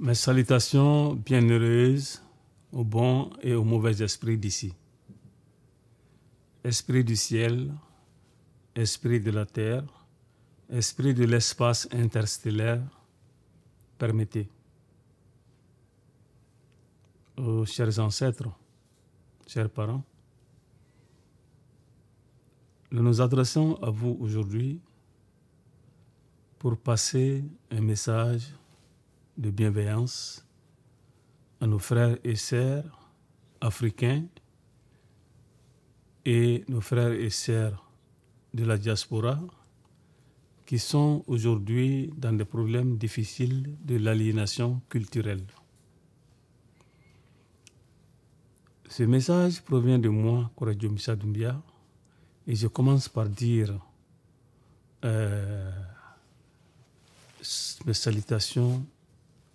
Mes salutations bienheureuses aux bons et aux mauvais esprits d'ici. Esprit du ciel, esprit de la terre, esprit de l'espace interstellaire, permettez. Aux chers ancêtres, chers parents, nous nous adressons à vous aujourd'hui pour passer un message de bienveillance à nos frères et sœurs africains et nos frères et sœurs de la diaspora qui sont aujourd'hui dans des problèmes difficiles de l'aliénation culturelle. Ce message provient de moi, Koradio Doumbia, et je commence par dire euh, mes salutations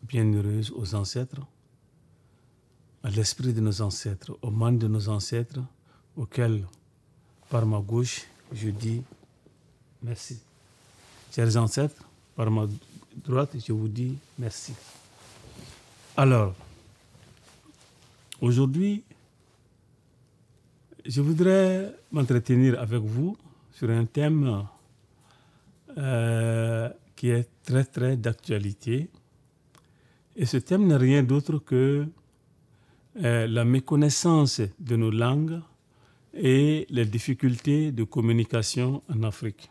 bienheureuse aux ancêtres, à l'esprit de nos ancêtres, aux mains de nos ancêtres, auquel, par ma gauche, je dis merci. Chers ancêtres, par ma droite, je vous dis merci. Alors, aujourd'hui, je voudrais m'entretenir avec vous sur un thème euh, qui est très très d'actualité et ce thème n'est rien d'autre que euh, la méconnaissance de nos langues et les difficultés de communication en Afrique.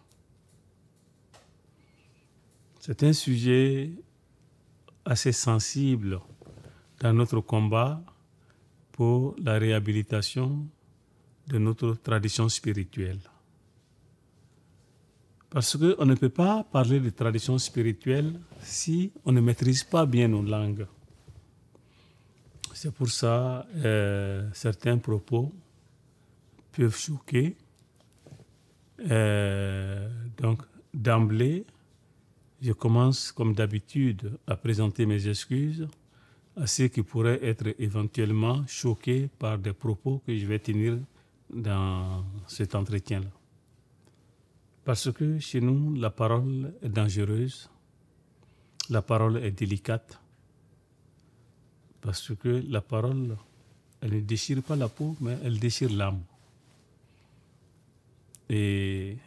C'est un sujet assez sensible dans notre combat pour la réhabilitation de notre tradition spirituelle. Parce qu'on ne peut pas parler de traditions spirituelles si on ne maîtrise pas bien nos langues. C'est pour ça que euh, certains propos peuvent choquer. Euh, donc, d'emblée, je commence comme d'habitude à présenter mes excuses à ceux qui pourraient être éventuellement choqués par des propos que je vais tenir dans cet entretien-là. Parce que chez nous, la parole est dangereuse, la parole est délicate, parce que la parole, elle ne déchire pas la peau, mais elle déchire l'âme. Et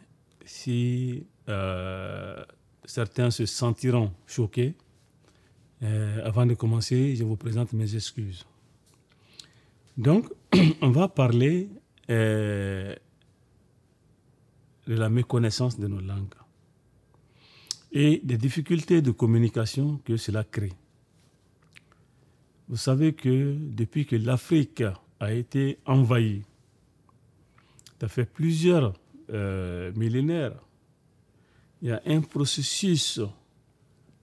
si euh, certains se sentiront choqués, euh, avant de commencer, je vous présente mes excuses. Donc, on va parler euh, de la méconnaissance de nos langues et des difficultés de communication que cela crée. Vous savez que depuis que l'Afrique a été envahie, ça fait plusieurs euh, millénaires, il y a un processus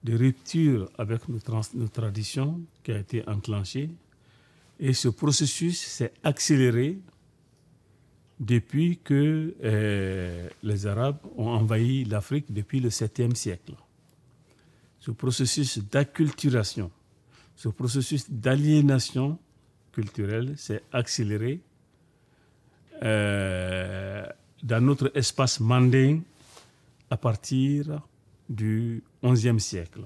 de rupture avec nos traditions qui a été enclenché. Et ce processus s'est accéléré depuis que euh, les Arabes ont envahi l'Afrique depuis le 7e siècle. Ce processus d'acculturation, ce processus d'aliénation culturelle s'est accéléré euh, dans notre espace mandé à partir du 11e siècle.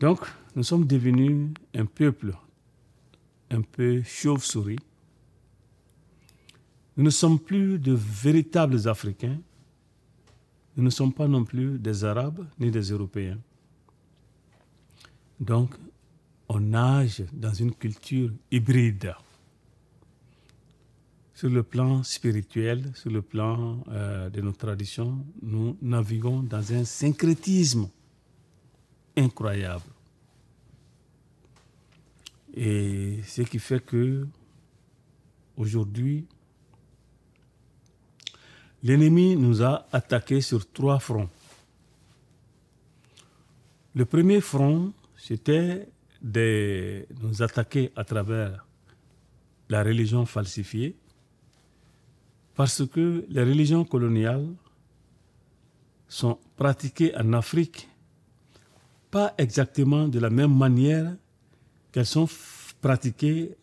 Donc, nous sommes devenus un peuple un peu chauve-souris. Nous ne sommes plus de véritables Africains. Nous ne sommes pas non plus des Arabes ni des Européens. Donc, on nage dans une culture hybride sur le plan spirituel, sur le plan euh, de nos traditions, nous naviguons dans un syncrétisme incroyable. Et ce qui fait que aujourd'hui, l'ennemi nous a attaqués sur trois fronts. Le premier front, c'était de nous attaquer à travers la religion falsifiée, parce que les religions coloniales sont pratiquées en Afrique, pas exactement de la même manière qu'elles sont pratiquées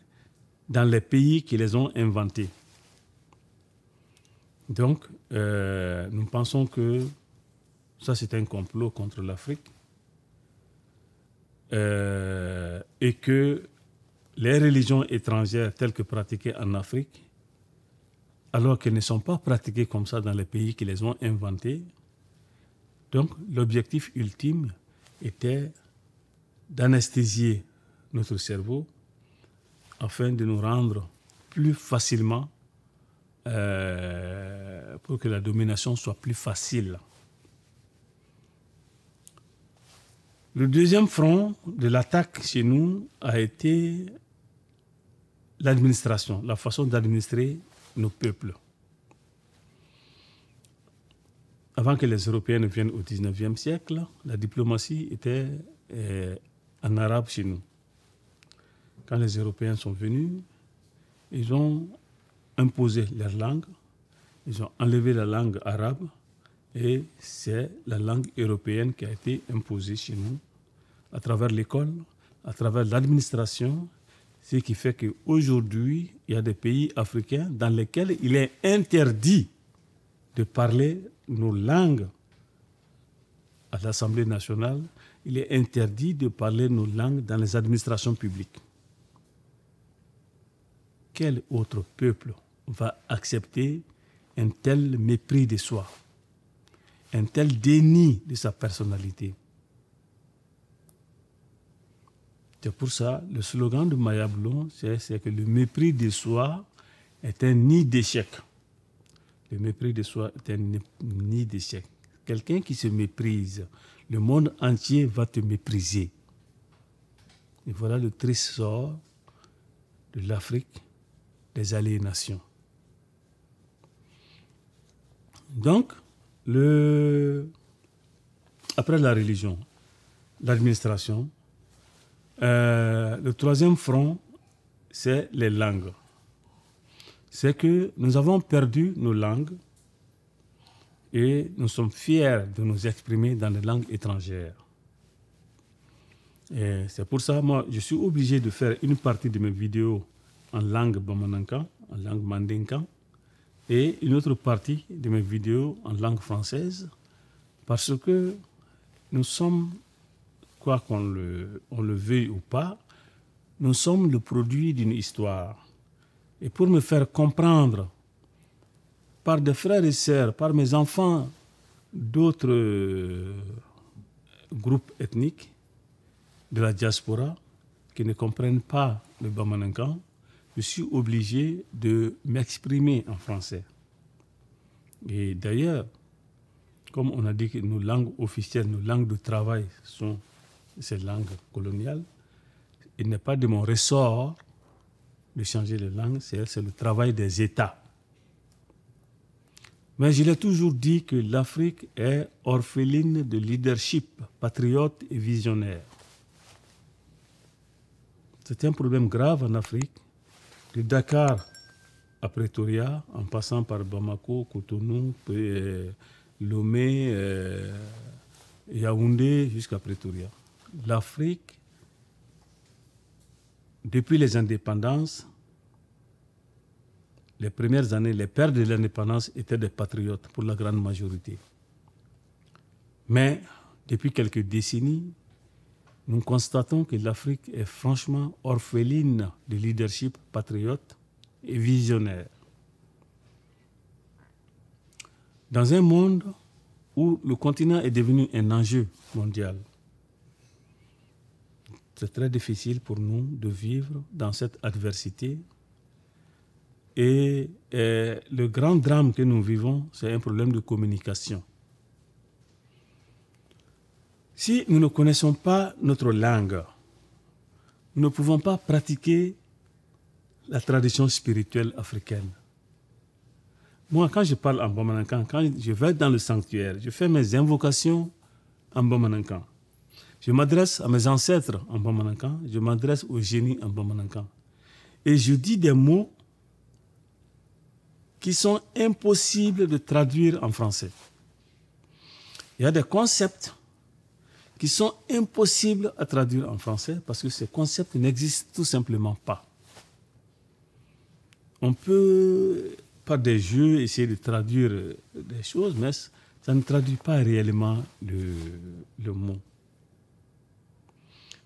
dans les pays qui les ont inventées. Donc, euh, nous pensons que ça, c'est un complot contre l'Afrique euh, et que les religions étrangères telles que pratiquées en Afrique, alors qu'elles ne sont pas pratiquées comme ça dans les pays qui les ont inventées, donc l'objectif ultime était d'anesthésier notre cerveau afin de nous rendre plus facilement, euh, pour que la domination soit plus facile. Le deuxième front de l'attaque chez nous a été l'administration, la façon d'administrer nos peuples. Avant que les Européens ne viennent au 19e siècle, la diplomatie était euh, en arabe chez nous quand les Européens sont venus, ils ont imposé leur langue, ils ont enlevé la langue arabe, et c'est la langue européenne qui a été imposée chez nous, à travers l'école, à travers l'administration, ce qui fait qu'aujourd'hui, il y a des pays africains dans lesquels il est interdit de parler nos langues à l'Assemblée nationale, il est interdit de parler nos langues dans les administrations publiques quel autre peuple va accepter un tel mépris de soi, un tel déni de sa personnalité C'est pour ça, le slogan de Maya Blon, c'est que le mépris de soi est un nid d'échec. Le mépris de soi est un nid d'échec. Quelqu'un qui se méprise, le monde entier va te mépriser. Et voilà le trésor de l'Afrique des aliénations. Donc, après la religion, l'administration, euh, le troisième front, c'est les langues. C'est que nous avons perdu nos langues et nous sommes fiers de nous exprimer dans les langues étrangères. Et c'est pour ça, moi, je suis obligé de faire une partie de mes vidéos en langue bamananka, en langue mandinka, et une autre partie de mes vidéos en langue française, parce que nous sommes, quoi qu'on le, veuille ou pas, nous sommes le produit d'une histoire. Et pour me faire comprendre par des frères et sœurs, par mes enfants d'autres euh, groupes ethniques de la diaspora qui ne comprennent pas le Bamanankan, je suis obligé de m'exprimer en français. Et d'ailleurs, comme on a dit que nos langues officielles, nos langues de travail sont ces langues coloniales, il n'est pas de mon ressort de changer les langues, c'est le travail des États. Mais je l'ai toujours dit que l'Afrique est orpheline de leadership, patriote et visionnaire. C'est un problème grave en Afrique de Dakar à Pretoria, en passant par Bamako, Cotonou, euh, Lomé, euh, Yaoundé, jusqu'à Pretoria. L'Afrique, depuis les indépendances, les premières années, les pères de l'indépendance étaient des patriotes pour la grande majorité. Mais depuis quelques décennies, nous constatons que l'Afrique est franchement orpheline de leadership patriote et visionnaire. Dans un monde où le continent est devenu un enjeu mondial, c'est très difficile pour nous de vivre dans cette adversité. Et, et euh, le grand drame que nous vivons, c'est un problème de communication. Si nous ne connaissons pas notre langue, nous ne pouvons pas pratiquer la tradition spirituelle africaine. Moi, quand je parle en Bamanankan, quand je vais dans le sanctuaire, je fais mes invocations en Bamanankan. Je m'adresse à mes ancêtres en Bamanankan, je m'adresse aux génies en Bamanankan. Et je dis des mots qui sont impossibles de traduire en français. Il y a des concepts qui sont impossibles à traduire en français parce que ces concepts n'existent tout simplement pas. On peut, par des jeux, essayer de traduire euh, des choses, mais ça ne traduit pas réellement le, mot.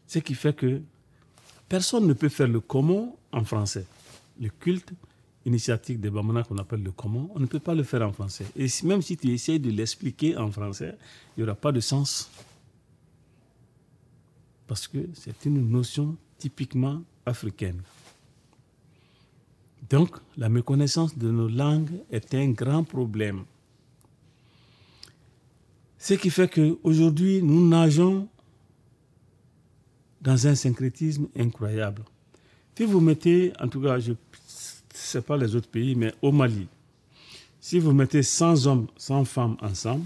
Ce qui fait que personne ne peut faire le comment en français. Le culte initiatique des Bamana qu'on appelle le comment on ne peut pas le faire en français. Et même si tu essayes de l'expliquer en français, il n'y aura pas de sens parce que c'est une notion typiquement africaine. Donc, la méconnaissance de nos langues est un grand problème. Ce qui fait qu'aujourd'hui, nous nageons dans un syncrétisme incroyable. Si vous mettez, en tout cas, je ne sais pas les autres pays, mais au Mali, si vous mettez 100 hommes, 100 femmes ensemble,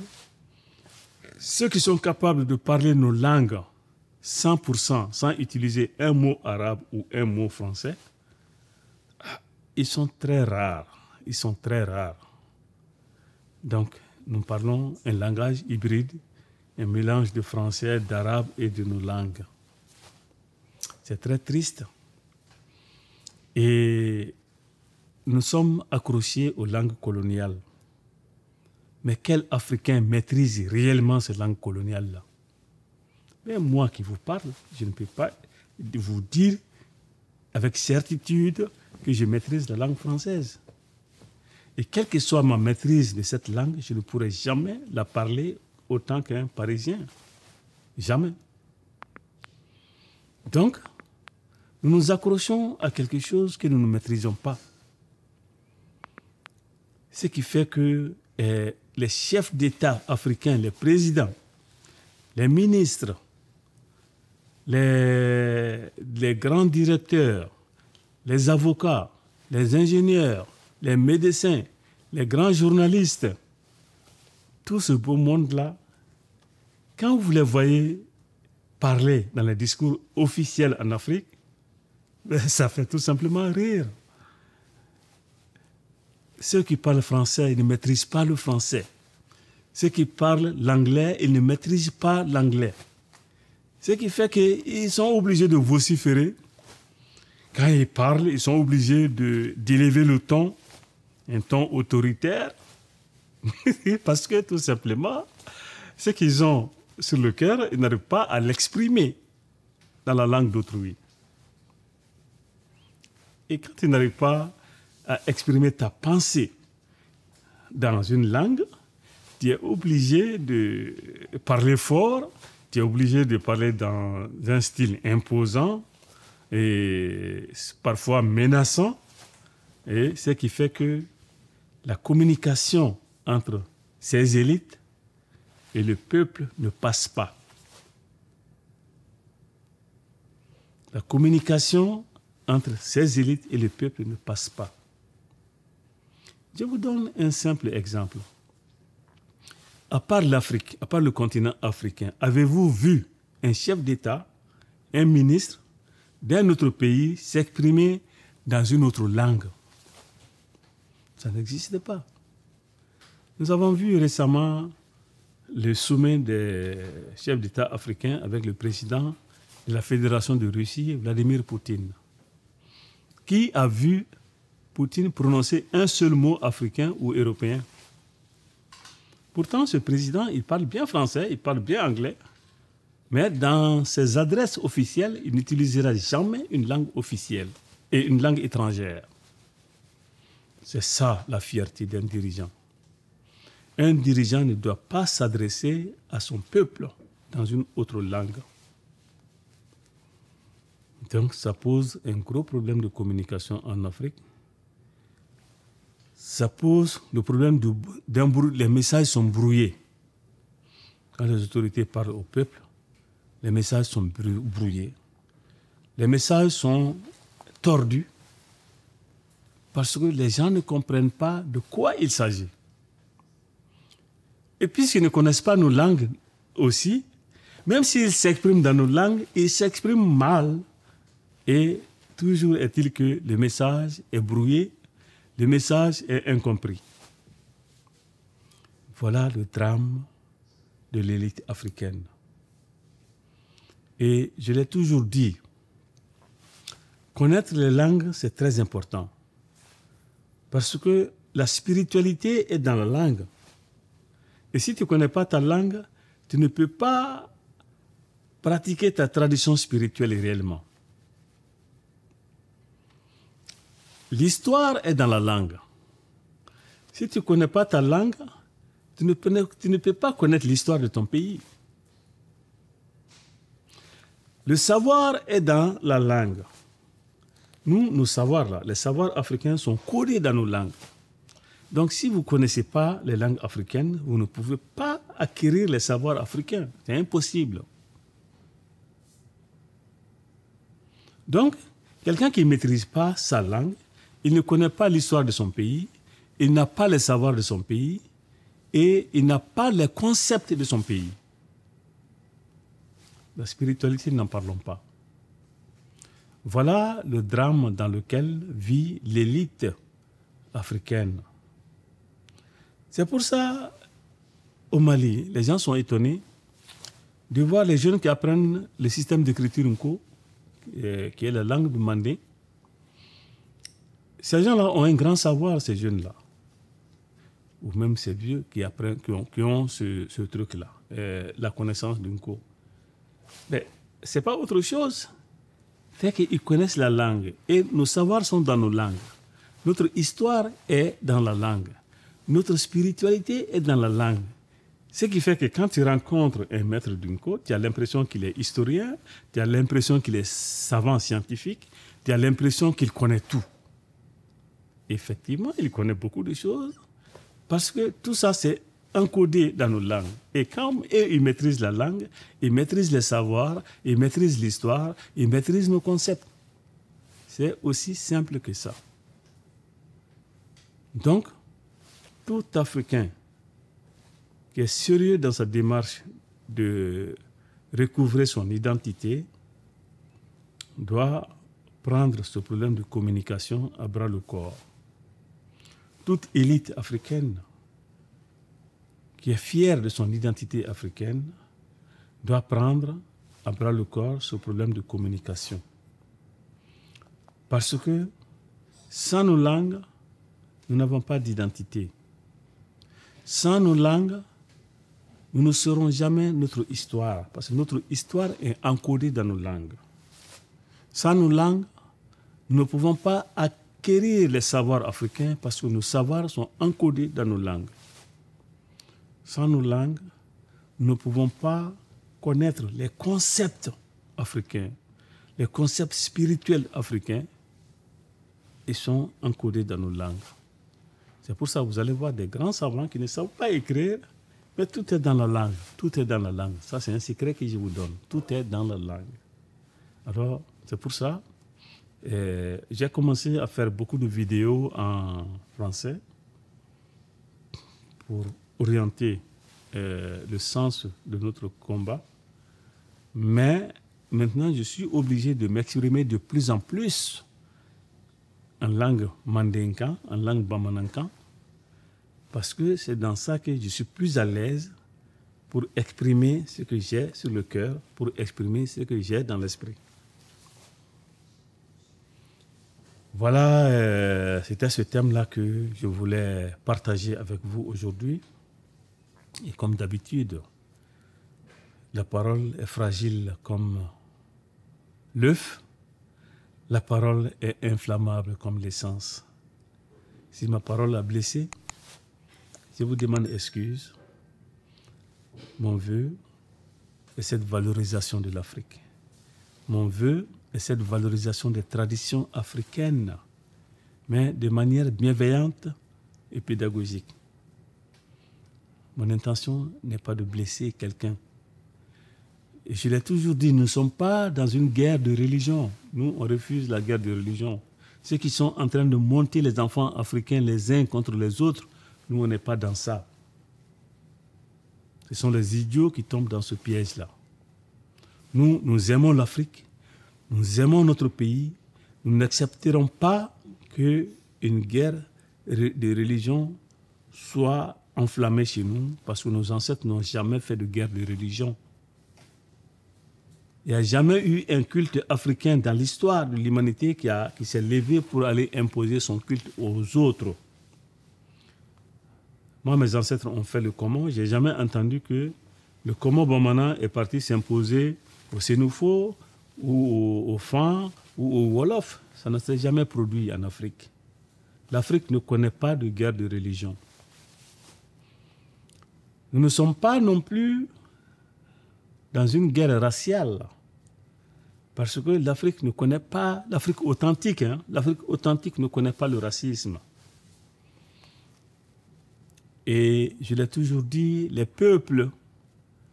ceux qui sont capables de parler nos langues 100% sans utiliser un mot arabe ou un mot français, ah, ils sont très rares. Ils sont très rares. Donc, nous parlons un langage hybride, un mélange de français, d'arabe et de nos langues. C'est très triste. Et nous sommes accrochés aux langues coloniales. Mais quel Africain maîtrise réellement ces langues coloniales-là mais moi qui vous parle, je ne peux pas vous dire avec certitude que je maîtrise la langue française. Et quelle que soit ma maîtrise de cette langue, je ne pourrai jamais la parler autant qu'un Parisien. Jamais. Donc, nous nous accrochons à quelque chose que nous ne maîtrisons pas. Ce qui fait que eh, les chefs d'État africains, les présidents, les ministres, les, grands directeurs, les avocats, les ingénieurs, les médecins, les grands journalistes, tout ce beau monde-là, quand vous les voyez parler dans les discours officiels en Afrique, ça fait tout simplement rire. Ceux qui parlent français, ils ne maîtrisent pas le français. Ceux qui parlent l'anglais, ils ne maîtrisent pas l'anglais. Ce qui fait qu'ils sont obligés de vociférer. Quand ils parlent, ils sont obligés d'élever le ton, un ton autoritaire, parce que tout simplement, ce qu'ils ont sur le cœur, ils n'arrivent pas à l'exprimer dans la langue d'autrui. Et quand tu n'arrives pas à exprimer ta pensée dans une langue, tu es obligé de parler fort, tu es obligé de parler dans un style imposant et parfois menaçant. Et ce qui fait que la communication entre ces élites et le peuple ne passe pas. La communication entre ces élites et le peuple ne passe pas. Je vous donne un simple exemple à part l'Afrique, à part le continent africain, avez-vous vu un chef d'État, un ministre d'un autre pays s'exprimer dans une autre langue Ça n'existe pas. Nous avons vu récemment le sommet des chefs d'État africains avec le président de la Fédération de Russie, Vladimir Poutine. Qui a vu Poutine prononcer un seul mot africain ou européen Pourtant, ce président, il parle bien français, il parle bien anglais, mais dans ses adresses officielles, il n'utilisera jamais une langue officielle et une langue étrangère. C'est ça la fierté d'un dirigeant. Un dirigeant ne doit pas s'adresser à son peuple dans une autre langue. Donc ça pose un gros problème de communication en Afrique ça pose le problème d'un Les messages sont brouillés. Quand les autorités parlent au peuple, les messages sont brouillés. Les messages sont tordus parce que les gens ne comprennent pas de quoi il s'agit. Et puisqu'ils ne connaissent pas nos langues aussi, même s'ils s'expriment dans nos langues, ils s'expriment mal. Et toujours est-il que le message est brouillé le message est incompris. Voilà le drame de l'élite africaine. Et je l'ai toujours dit, connaître les langues, c'est très important. Parce que la spiritualité est dans la langue. Et si tu ne connais pas ta langue, tu ne peux pas pratiquer ta tradition spirituelle réellement. L'histoire est dans la langue. Si tu ne connais pas ta langue, tu ne, peux, pas connaître l'histoire de ton pays. Le savoir est dans la langue. Nous, nos savoirs, les savoirs africains sont codés dans nos langues. Donc, si vous ne connaissez pas les langues africaines, vous ne pouvez pas acquérir les savoirs africains. C'est impossible. Donc, quelqu'un qui ne maîtrise pas sa langue, il ne connaît pas l'histoire de son pays, il n'a pas les savoirs de son pays et il n'a pas les concepts de son pays. La spiritualité, n'en parlons pas. Voilà le drame dans lequel vit l'élite africaine. C'est pour ça, au Mali, les gens sont étonnés de voir les jeunes qui apprennent le système d'écriture Nko, qui est la langue du mandé, ces gens-là ont un grand savoir, ces jeunes-là. Ou même ces vieux qui, apprennent, qui, ont, ce, truc-là, euh, la connaissance d'un cour. Mais ce n'est pas autre chose. C'est qu'ils connaissent la langue. Et nos savoirs sont dans nos langues. Notre histoire est dans la langue. Notre spiritualité est dans la langue. Ce qui fait que quand tu rencontres un maître d'une côte, tu as l'impression qu'il est historien, tu as l'impression qu'il est savant scientifique, tu as l'impression qu'il connaît tout effectivement, il connaît beaucoup de choses parce que tout ça, c'est encodé dans nos langues. Et quand eux, ils la langue, il maîtrise les savoirs, il maîtrise l'histoire, il maîtrise nos concepts. C'est aussi simple que ça. Donc, tout Africain qui est sérieux dans sa démarche de recouvrer son identité doit prendre ce problème de communication à bras le corps toute élite africaine qui est fière de son identité africaine doit prendre à bras le corps ce problème de communication. Parce que sans nos langues, nous n'avons pas d'identité. Sans nos langues, nous ne saurons jamais notre histoire, parce que notre histoire est encodée dans nos langues. Sans nos langues, nous ne pouvons pas acquérir les savoirs africains parce que nos savoirs sont encodés dans nos langues. Sans nos langues, nous ne pouvons pas connaître les concepts africains, les concepts spirituels africains, ils sont encodés dans nos langues. C'est pour ça que vous allez voir des grands savants qui ne savent pas écrire, mais tout est dans la langue. Tout est dans la langue. Ça, c'est un secret que je vous donne. Tout est dans la langue. Alors, c'est pour ça euh, j'ai commencé à faire beaucoup de vidéos en français pour orienter euh, le sens de notre combat. Mais maintenant, je suis obligé de m'exprimer de plus en plus en langue mandinka, en langue bamananka, parce que c'est dans ça que je suis plus à l'aise pour exprimer ce que j'ai sur le cœur, pour exprimer ce que j'ai dans l'esprit. Voilà, euh, c'était ce thème-là que je voulais partager avec vous aujourd'hui. Et comme d'habitude, la parole est fragile comme l'œuf. La parole est inflammable comme l'essence. Si ma parole a blessé, je vous demande excuse. Mon vœu est cette valorisation de l'Afrique. Mon vœu et cette valorisation des traditions africaines, mais de manière bienveillante et pédagogique. Mon intention n'est pas de blesser quelqu'un. Et je l'ai toujours dit, nous ne sommes pas dans une guerre de religion. Nous, on refuse la guerre de religion. Ceux qui sont en train de monter les enfants africains les uns contre les autres, nous, on n'est pas dans ça. Ce sont les idiots qui tombent dans ce piège-là. Nous, nous aimons l'Afrique. Nous aimons notre pays. Nous n'accepterons pas qu'une guerre de religion soit enflammée chez nous parce que nos ancêtres n'ont jamais fait de guerre de religion. Il n'y a jamais eu un culte africain dans l'histoire de l'humanité qui, qui s'est levé pour aller imposer son culte aux autres. Moi, mes ancêtres ont fait le comment. J'ai jamais entendu que le comment Bamana est parti s'imposer au Sénoufo, ou au, fans ou au Wolof. Ça ne s'est jamais produit en Afrique. L'Afrique ne connaît pas de guerre de religion. Nous ne sommes pas non plus dans une guerre raciale. Parce que l'Afrique ne connaît pas, l'Afrique authentique, hein, l'Afrique authentique ne connaît pas le racisme. Et je l'ai toujours dit, les peuples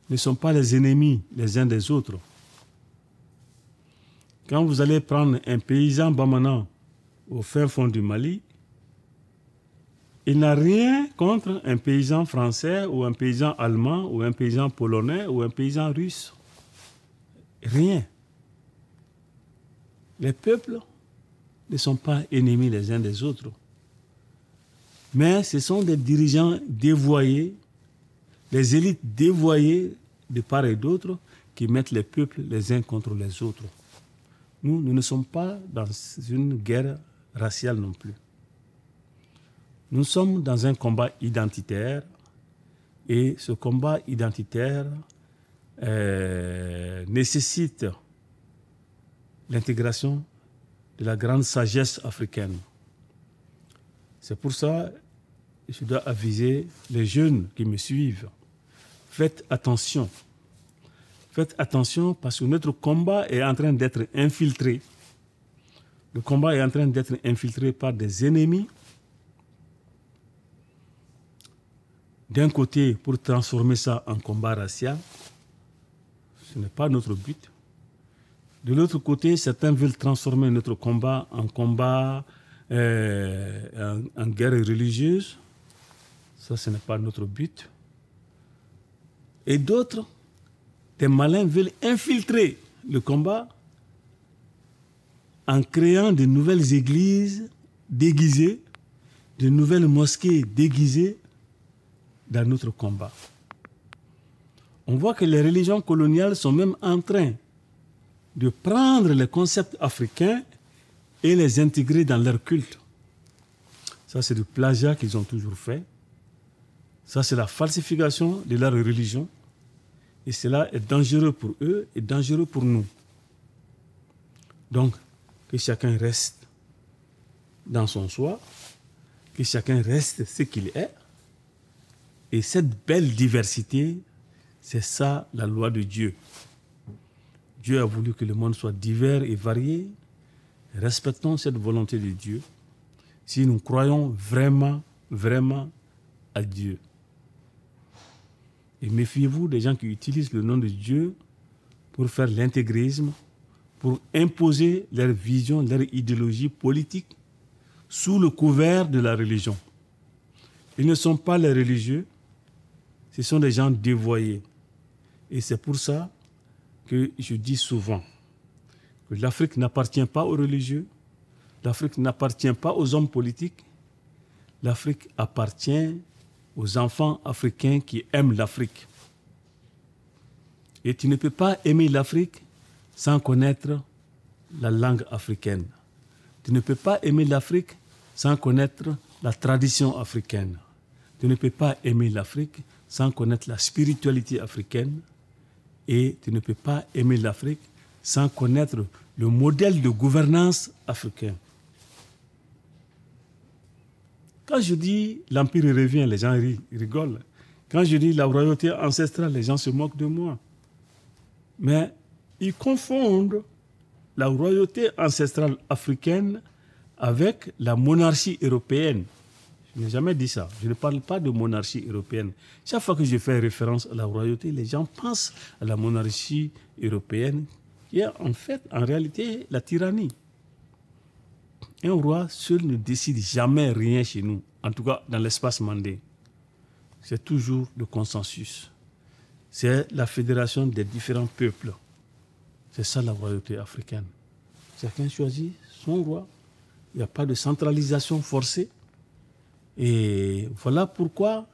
ne sont pas les ennemis les uns des autres. Quand vous allez prendre un paysan bamana au fin fond du Mali, il n'a rien contre un paysan français ou un paysan allemand ou un paysan polonais ou un paysan russe. Rien. Les peuples ne sont pas ennemis les uns des autres. Mais ce sont des dirigeants dévoyés, des élites dévoyées de part et d'autre qui mettent les peuples les uns contre les autres. Nous, nous ne sommes pas dans une guerre raciale non plus. Nous sommes dans un combat identitaire et ce combat identitaire euh, nécessite l'intégration de la grande sagesse africaine. C'est pour ça que je dois aviser les jeunes qui me suivent. Faites attention faites attention parce que notre combat est en train d'être infiltré. Le combat est en train d'être infiltré par des ennemis. D'un côté, pour transformer ça en combat racial, ce n'est pas notre but. De l'autre côté, certains veulent transformer notre combat en combat, euh, en guerre religieuse. Ça, ce n'est pas notre but. Et d'autres des malins veulent infiltrer le combat en créant de nouvelles églises déguisées, de nouvelles mosquées déguisées dans notre combat. On voit que les religions coloniales sont même en train de prendre les concepts africains et les intégrer dans leur culte. Ça, c'est du plagiat qu'ils ont toujours fait. Ça, c'est la falsification de leur religion. Et cela est dangereux pour eux et dangereux pour nous. Donc, que chacun reste dans son soi, que chacun reste ce qu'il est. Et cette belle diversité, c'est ça la loi de Dieu. Dieu a voulu que le monde soit divers et varié. Respectons cette volonté de Dieu si nous croyons vraiment, vraiment à Dieu. Et méfiez-vous des gens qui utilisent le nom de Dieu pour faire l'intégrisme, pour imposer leur vision, leur idéologie politique sous le couvert de la religion. Ils ne sont pas les religieux, ce sont des gens dévoyés. Et c'est pour ça que je dis souvent que l'Afrique n'appartient pas aux religieux, l'Afrique n'appartient pas aux hommes politiques, l'Afrique appartient aux enfants africains qui aiment l'Afrique. Et tu ne peux pas aimer l'Afrique sans connaître la langue africaine. Tu ne peux pas aimer l'Afrique sans connaître la tradition africaine. Tu ne peux pas aimer l'Afrique sans connaître la spiritualité africaine. Et tu ne peux pas aimer l'Afrique sans connaître le modèle de gouvernance africain. Quand je dis l'Empire revient, les gens rigolent. Quand je dis la royauté ancestrale, les gens se moquent de moi. Mais ils confondent la royauté ancestrale africaine avec la monarchie européenne. Je n'ai jamais dit ça. Je ne parle pas de monarchie européenne. Chaque fois que je fais référence à la royauté, les gens pensent à la monarchie européenne, qui est en fait, en réalité, la tyrannie. Un roi seul ne décide jamais rien chez nous, en tout cas dans l'espace mandé. C'est toujours le consensus. C'est la fédération des différents peuples. C'est ça la royauté africaine. Chacun choisit son roi. Il n'y a pas de centralisation forcée. Et voilà pourquoi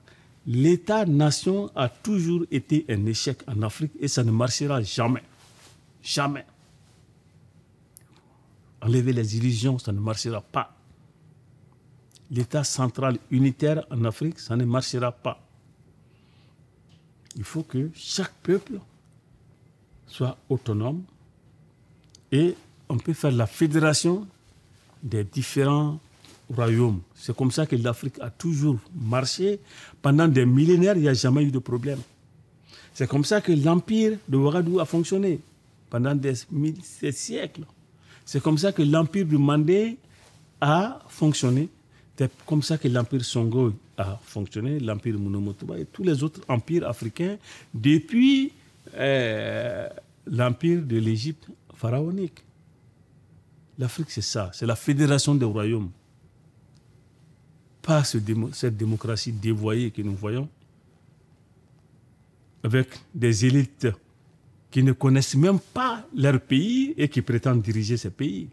l'État-nation a toujours été un échec en Afrique et ça ne marchera jamais. Jamais enlever les illusions, ça ne marchera pas. L'État central unitaire en Afrique, ça ne marchera pas. Il faut que chaque peuple soit autonome et on peut faire la fédération des différents royaumes. C'est comme ça que l'Afrique a toujours marché. Pendant des millénaires, il n'y a jamais eu de problème. C'est comme ça que l'empire de Ouagadougou a fonctionné pendant des, des siècles. C'est comme ça que l'empire du Mandé a fonctionné. C'est comme ça que l'empire Songo a fonctionné, l'empire Munomotoba et tous les autres empires africains depuis euh, l'empire de l'Égypte pharaonique. L'Afrique, c'est ça, c'est la fédération des royaumes. Pas cette démocratie dévoyée que nous voyons, avec des élites qui ne connaissent même pas leur pays et qui prétendent diriger ces pays.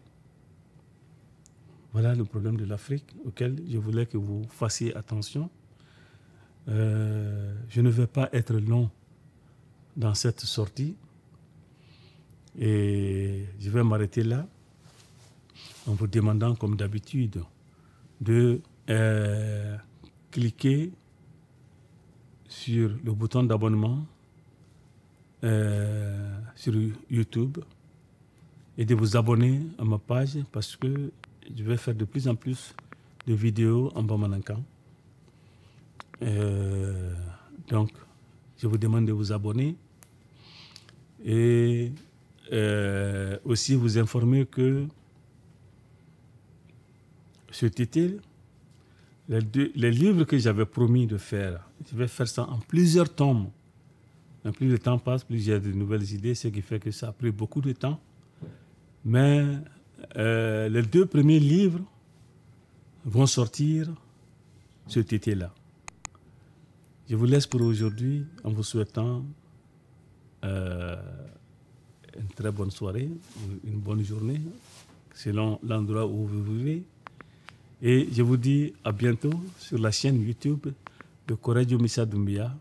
Voilà le problème de l'Afrique auquel je voulais que vous fassiez attention. Euh, je ne vais pas être long dans cette sortie et je vais m'arrêter là en vous demandant, comme d'habitude, de euh, cliquer sur le bouton d'abonnement euh, sur YouTube et de vous abonner à ma page parce que je vais faire de plus en plus de vidéos en Bamanankan. Euh, donc, je vous demande de vous abonner et euh, aussi vous informer que ce titre, les, les livres que j'avais promis de faire, je vais faire ça en plusieurs tomes plus le temps passe, plus j'ai de nouvelles idées, ce qui fait que ça a pris beaucoup de temps. Mais euh, les deux premiers livres vont sortir cet été-là. Je vous laisse pour aujourd'hui en vous souhaitant euh, une très bonne soirée, une bonne journée, selon l'endroit où vous vivez. Et je vous dis à bientôt sur la chaîne YouTube de Correggio Missa Dumbia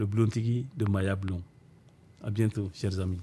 le Blon de Maya blond. À bientôt, chers amis.